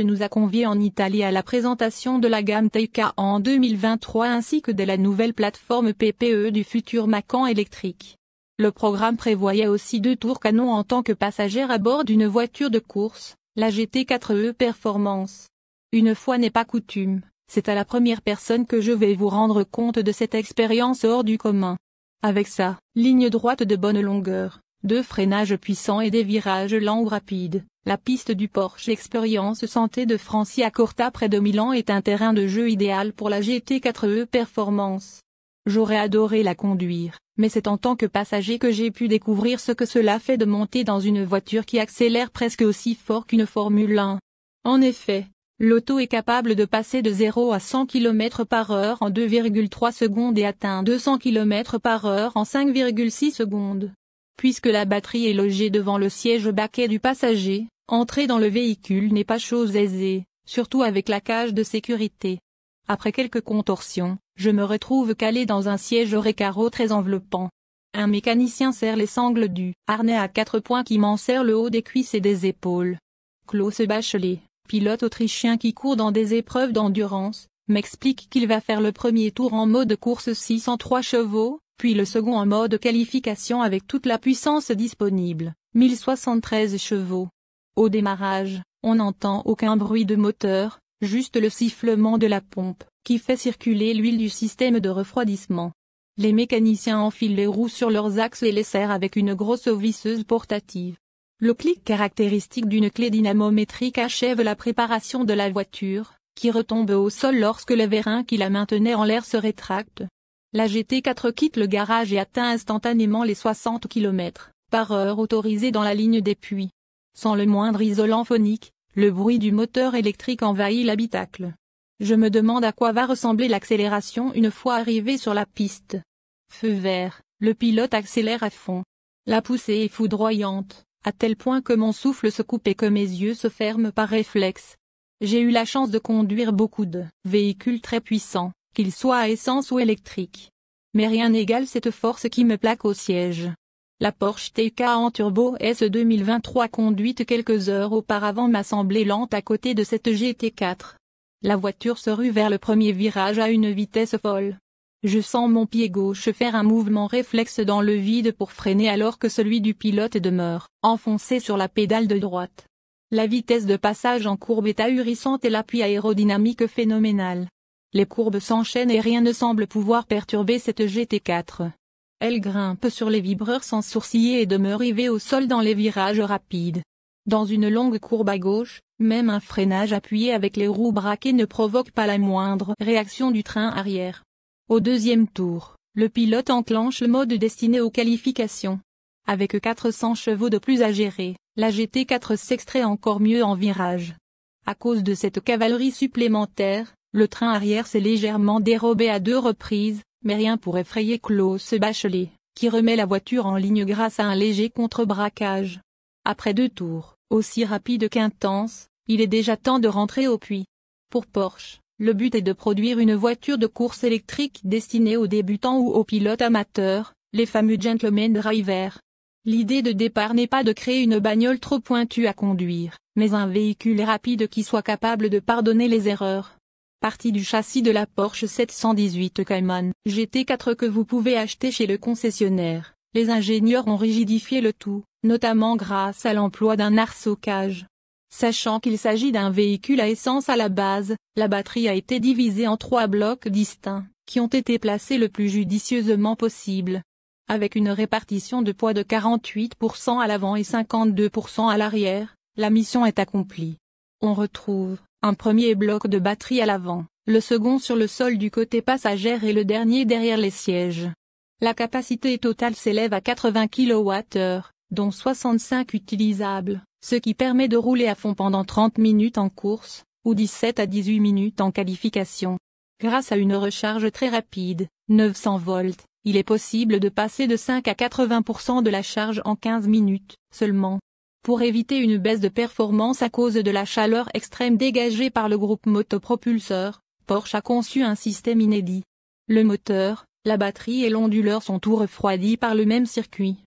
nous a conviés en Italie à la présentation de la gamme Taycan en 2023 ainsi que de la nouvelle plateforme PPE du futur Macan électrique. Le programme prévoyait aussi deux tours canons en tant que passagère à bord d'une voiture de course, la GT4E e Performance. Une fois n'est pas coutume, c'est à la première personne que je vais vous rendre compte de cette expérience hors du commun. Avec ça, ligne droite de bonne longueur, deux freinages puissants et des virages lents ou rapides, la piste du Porsche Experience Santé de Francia Corta près de Milan est un terrain de jeu idéal pour la GT4e e Performance. J'aurais adoré la conduire, mais c'est en tant que passager que j'ai pu découvrir ce que cela fait de monter dans une voiture qui accélère presque aussi fort qu'une Formule 1. En effet, l'auto est capable de passer de 0 à 100 km par heure en 2,3 secondes et atteint 200 km par heure en 5,6 secondes. Puisque la batterie est logée devant le siège baquet du passager, Entrer dans le véhicule n'est pas chose aisée, surtout avec la cage de sécurité. Après quelques contorsions, je me retrouve calé dans un siège au très enveloppant. Un mécanicien serre les sangles du harnais à quatre points qui m'en serre le haut des cuisses et des épaules. Klaus Bachelet, pilote autrichien qui court dans des épreuves d'endurance, m'explique qu'il va faire le premier tour en mode course 603 chevaux, puis le second en mode qualification avec toute la puissance disponible, 1073 chevaux. Au démarrage, on n'entend aucun bruit de moteur, juste le sifflement de la pompe, qui fait circuler l'huile du système de refroidissement. Les mécaniciens enfilent les roues sur leurs axes et les serrent avec une grosse visseuse portative. Le clic caractéristique d'une clé dynamométrique achève la préparation de la voiture, qui retombe au sol lorsque le vérin qui la maintenait en l'air se rétracte. La GT4 quitte le garage et atteint instantanément les 60 km par heure autorisés dans la ligne des puits. Sans le moindre isolant phonique, le bruit du moteur électrique envahit l'habitacle. Je me demande à quoi va ressembler l'accélération une fois arrivé sur la piste. Feu vert, le pilote accélère à fond. La poussée est foudroyante, à tel point que mon souffle se coupe et que mes yeux se ferment par réflexe. J'ai eu la chance de conduire beaucoup de véhicules très puissants, qu'ils soient à essence ou électriques. Mais rien n'égale cette force qui me plaque au siège. La Porsche en turbo S 2023 conduite quelques heures auparavant m'a semblé lente à côté de cette GT4. La voiture se rue vers le premier virage à une vitesse folle. Je sens mon pied gauche faire un mouvement réflexe dans le vide pour freiner alors que celui du pilote demeure enfoncé sur la pédale de droite. La vitesse de passage en courbe est ahurissante et l'appui aérodynamique phénoménal. Les courbes s'enchaînent et rien ne semble pouvoir perturber cette GT4. Elle grimpe sur les vibreurs sans sourciller et demeure rivée au sol dans les virages rapides. Dans une longue courbe à gauche, même un freinage appuyé avec les roues braquées ne provoque pas la moindre réaction du train arrière. Au deuxième tour, le pilote enclenche le mode destiné aux qualifications. Avec 400 chevaux de plus à gérer, la GT4 s'extrait encore mieux en virage. À cause de cette cavalerie supplémentaire, le train arrière s'est légèrement dérobé à deux reprises, mais rien pour effrayer Klaus Bachelet, qui remet la voiture en ligne grâce à un léger contre-braquage. Après deux tours, aussi rapides qu'intenses, il est déjà temps de rentrer au puits. Pour Porsche, le but est de produire une voiture de course électrique destinée aux débutants ou aux pilotes amateurs, les fameux gentlemen drivers. L'idée de départ n'est pas de créer une bagnole trop pointue à conduire, mais un véhicule rapide qui soit capable de pardonner les erreurs du châssis de la Porsche 718 Cayman GT4 que vous pouvez acheter chez le concessionnaire. Les ingénieurs ont rigidifié le tout, notamment grâce à l'emploi d'un arceau-cage. Sachant qu'il s'agit d'un véhicule à essence à la base, la batterie a été divisée en trois blocs distincts, qui ont été placés le plus judicieusement possible. Avec une répartition de poids de 48% à l'avant et 52% à l'arrière, la mission est accomplie. On retrouve un premier bloc de batterie à l'avant, le second sur le sol du côté passagère et le dernier derrière les sièges. La capacité totale s'élève à 80 kWh, dont 65 utilisables, ce qui permet de rouler à fond pendant 30 minutes en course, ou 17 à 18 minutes en qualification. Grâce à une recharge très rapide, 900 volts, il est possible de passer de 5 à 80% de la charge en 15 minutes seulement pour éviter une baisse de performance à cause de la chaleur extrême dégagée par le groupe motopropulseur, Porsche a conçu un système inédit. Le moteur, la batterie et l'onduleur sont tout refroidis par le même circuit.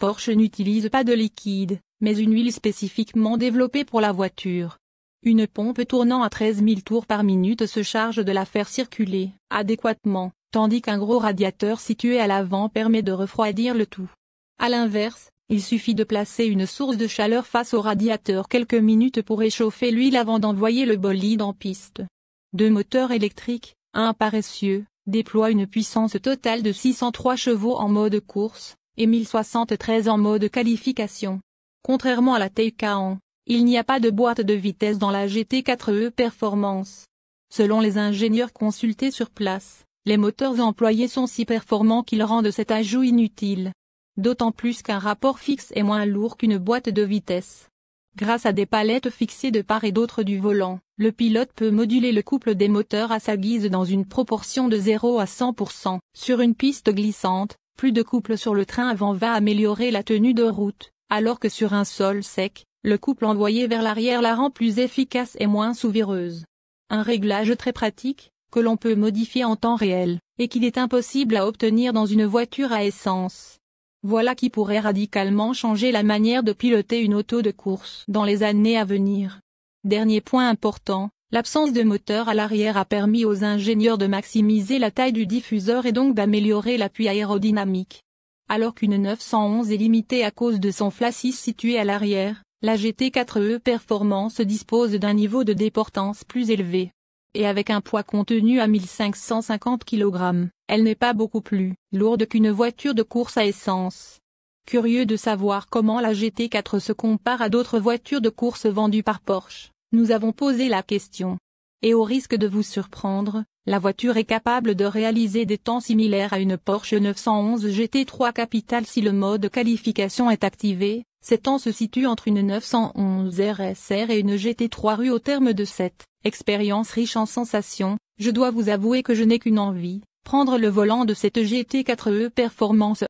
Porsche n'utilise pas de liquide, mais une huile spécifiquement développée pour la voiture. Une pompe tournant à 13 000 tours par minute se charge de la faire circuler adéquatement, tandis qu'un gros radiateur situé à l'avant permet de refroidir le tout. A l'inverse, il suffit de placer une source de chaleur face au radiateur quelques minutes pour échauffer l'huile avant d'envoyer le bolide en piste. Deux moteurs électriques, un paresseux, déploient une puissance totale de 603 chevaux en mode course, et 1073 en mode qualification. Contrairement à la Taycan, il n'y a pas de boîte de vitesse dans la GT4e e Performance. Selon les ingénieurs consultés sur place, les moteurs employés sont si performants qu'ils rendent cet ajout inutile d'autant plus qu'un rapport fixe est moins lourd qu'une boîte de vitesse. Grâce à des palettes fixées de part et d'autre du volant, le pilote peut moduler le couple des moteurs à sa guise dans une proportion de 0 à 100%. Sur une piste glissante, plus de couple sur le train avant va améliorer la tenue de route, alors que sur un sol sec, le couple envoyé vers l'arrière la rend plus efficace et moins souvireuse. Un réglage très pratique, que l'on peut modifier en temps réel, et qu'il est impossible à obtenir dans une voiture à essence. Voilà qui pourrait radicalement changer la manière de piloter une auto de course dans les années à venir. Dernier point important, l'absence de moteur à l'arrière a permis aux ingénieurs de maximiser la taille du diffuseur et donc d'améliorer l'appui aérodynamique. Alors qu'une 911 est limitée à cause de son flacis situé à l'arrière, la GT4E e Performance dispose d'un niveau de déportance plus élevé et avec un poids contenu à 1550 kg, elle n'est pas beaucoup plus lourde qu'une voiture de course à essence. Curieux de savoir comment la GT4 se compare à d'autres voitures de course vendues par Porsche, nous avons posé la question. Et au risque de vous surprendre, la voiture est capable de réaliser des temps similaires à une Porsche 911 GT3 Capital si le mode qualification est activé, ces temps se situent entre une 911 RSR et une GT3 rue au terme de 7 expérience riche en sensations, je dois vous avouer que je n'ai qu'une envie, prendre le volant de cette GT4e e Performance